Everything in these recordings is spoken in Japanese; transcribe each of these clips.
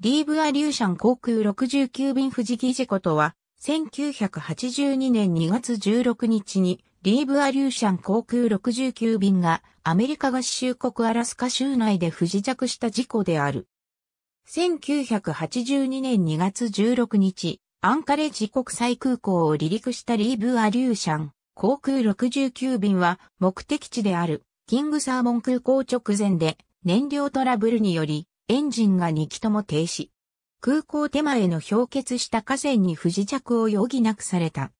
リーブアリューシャン航空69便富士木事故とは、1982年2月16日に、リーブアリューシャン航空69便がアメリカ合衆国アラスカ州内で不時着した事故である。1982年2月16日、アンカレッジ国際空港を離陸したリーブアリューシャン航空69便は目的地であるキングサーモン空港直前で燃料トラブルによりエンジンが2機とも停止。空港手前の氷結した河川に不時着を余儀なくされた。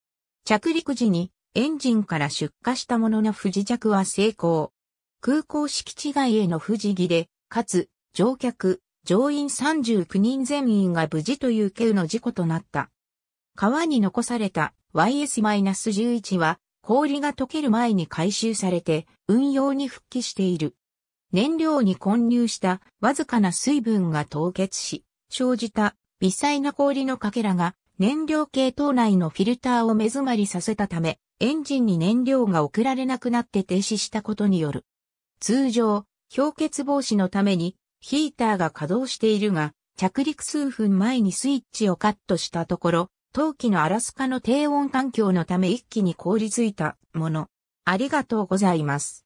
着陸時にエンジンから出火したものの不時着は成功。空港敷地外への不時着で、かつ乗客、乗員39人全員が無事という急の事故となった。川に残された YS-11 は氷が溶ける前に回収されて運用に復帰している。燃料に混入したわずかな水分が凍結し、生じた微細な氷のかけらが燃料系統内のフィルターを目詰まりさせたため、エンジンに燃料が送られなくなって停止したことによる。通常、氷結防止のためにヒーターが稼働しているが、着陸数分前にスイッチをカットしたところ、冬季のアラスカの低温環境のため一気に凍りついたもの。ありがとうございます。